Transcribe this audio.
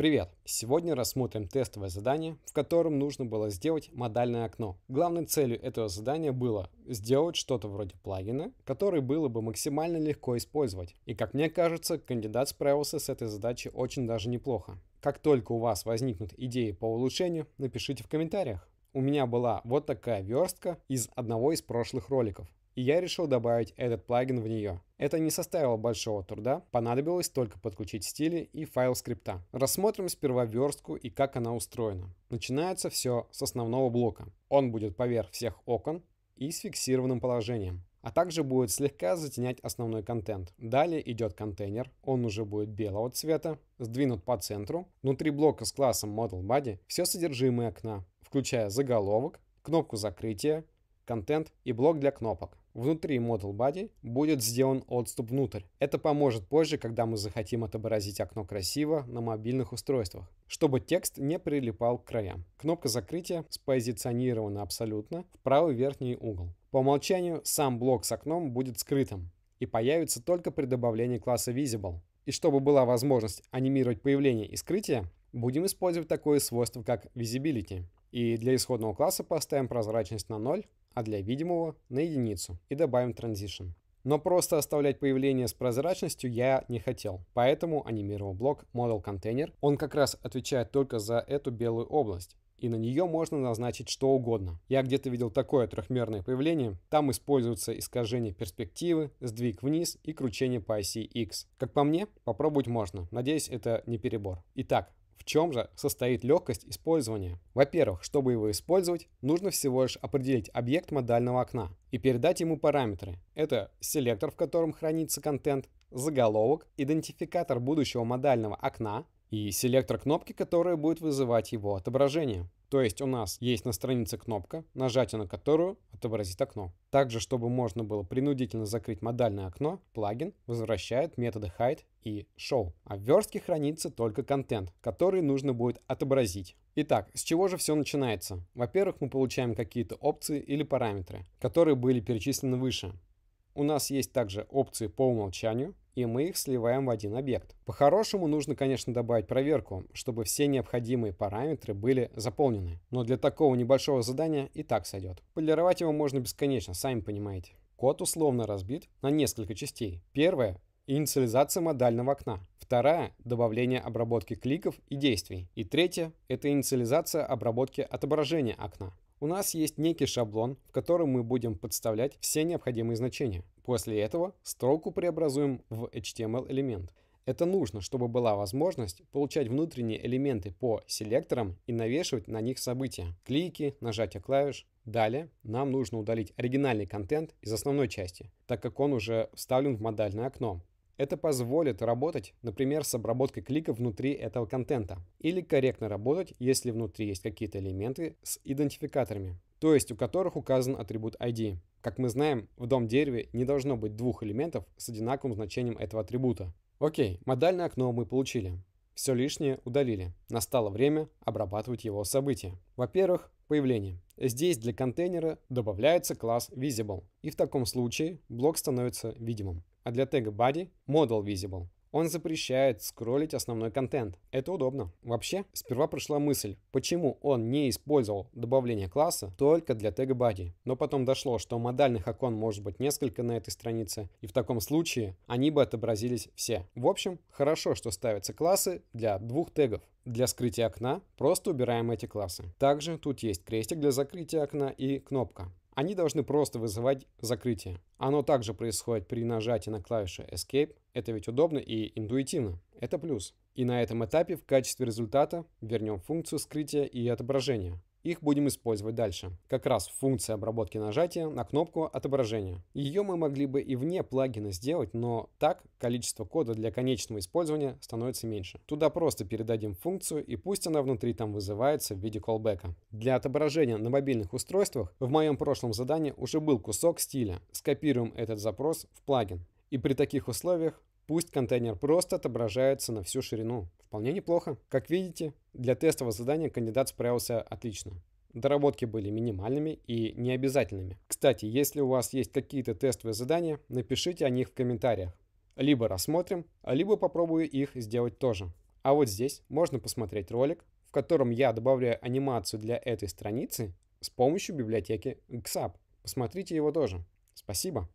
Привет! Сегодня рассмотрим тестовое задание, в котором нужно было сделать модальное окно. Главной целью этого задания было сделать что-то вроде плагина, который было бы максимально легко использовать. И как мне кажется, кандидат справился с этой задачей очень даже неплохо. Как только у вас возникнут идеи по улучшению, напишите в комментариях. У меня была вот такая верстка из одного из прошлых роликов, и я решил добавить этот плагин в нее. Это не составило большого труда, понадобилось только подключить стили и файл скрипта. Рассмотрим сперва верстку и как она устроена. Начинается все с основного блока. Он будет поверх всех окон и с фиксированным положением а также будет слегка затенять основной контент. Далее идет контейнер, он уже будет белого цвета, сдвинут по центру. Внутри блока с классом Model Body все содержимое окна, включая заголовок, кнопку закрытия, контент и блок для кнопок. Внутри Model Body будет сделан отступ внутрь. Это поможет позже, когда мы захотим отобразить окно красиво на мобильных устройствах, чтобы текст не прилипал к краям. Кнопка закрытия спозиционирована абсолютно в правый верхний угол. По умолчанию сам блок с окном будет скрытым и появится только при добавлении класса Visible. И чтобы была возможность анимировать появление и скрытие, будем использовать такое свойство, как Visibility. И для исходного класса поставим прозрачность на 0, а для видимого на единицу и добавим транзишн. Но просто оставлять появление с прозрачностью я не хотел, поэтому анимировал блок Model Container. Он как раз отвечает только за эту белую область и на нее можно назначить что угодно. Я где-то видел такое трехмерное появление. Там используются искажение перспективы, сдвиг вниз и кручение по оси X. Как по мне, попробовать можно. Надеюсь, это не перебор. Итак, в чем же состоит легкость использования? Во-первых, чтобы его использовать, нужно всего лишь определить объект модального окна и передать ему параметры. Это селектор, в котором хранится контент, заголовок, идентификатор будущего модального окна и селектор кнопки, которая будет вызывать его отображение. То есть у нас есть на странице кнопка, нажатие на которую отобразит окно. Также, чтобы можно было принудительно закрыть модальное окно, плагин возвращает методы hide и show. А в верстке хранится только контент, который нужно будет отобразить. Итак, с чего же все начинается? Во-первых, мы получаем какие-то опции или параметры, которые были перечислены выше. У нас есть также опции по умолчанию, и мы их сливаем в один объект. По-хорошему нужно, конечно, добавить проверку, чтобы все необходимые параметры были заполнены. Но для такого небольшого задания и так сойдет. Полировать его можно бесконечно, сами понимаете. Код условно разбит на несколько частей. Первое инициализация модального окна. Вторая – добавление обработки кликов и действий. И третье это инициализация обработки отображения окна. У нас есть некий шаблон, в котором мы будем подставлять все необходимые значения. После этого строку преобразуем в HTML-элемент. Это нужно, чтобы была возможность получать внутренние элементы по селекторам и навешивать на них события. Клики, нажатие клавиш. Далее нам нужно удалить оригинальный контент из основной части, так как он уже вставлен в модальное окно. Это позволит работать, например, с обработкой клика внутри этого контента. Или корректно работать, если внутри есть какие-то элементы с идентификаторами, то есть у которых указан атрибут ID. Как мы знаем, в дом дереве не должно быть двух элементов с одинаковым значением этого атрибута. Окей, модальное окно мы получили. Все лишнее удалили. Настало время обрабатывать его события. Во-первых, появление. Здесь для контейнера добавляется класс Visible. И в таком случае блок становится видимым а для тега body – model visible. Он запрещает скроллить основной контент. Это удобно. Вообще, сперва пришла мысль, почему он не использовал добавление класса только для тега body. Но потом дошло, что модальных окон может быть несколько на этой странице, и в таком случае они бы отобразились все. В общем, хорошо, что ставятся классы для двух тегов. Для скрытия окна просто убираем эти классы. Также тут есть крестик для закрытия окна и кнопка. Они должны просто вызывать закрытие. Оно также происходит при нажатии на клавишу Escape. Это ведь удобно и интуитивно. Это плюс. И на этом этапе в качестве результата вернем функцию скрытия и отображения. Их будем использовать дальше. Как раз в функции обработки нажатия на кнопку отображения. Ее мы могли бы и вне плагина сделать, но так количество кода для конечного использования становится меньше. Туда просто передадим функцию и пусть она внутри там вызывается в виде колбека. Для отображения на мобильных устройствах в моем прошлом задании уже был кусок стиля. Скопируем этот запрос в плагин. И при таких условиях Пусть контейнер просто отображается на всю ширину. Вполне неплохо. Как видите, для тестового задания кандидат справился отлично. Доработки были минимальными и необязательными. Кстати, если у вас есть какие-то тестовые задания, напишите о них в комментариях. Либо рассмотрим, либо попробую их сделать тоже. А вот здесь можно посмотреть ролик, в котором я добавляю анимацию для этой страницы с помощью библиотеки XAP. Посмотрите его тоже. Спасибо.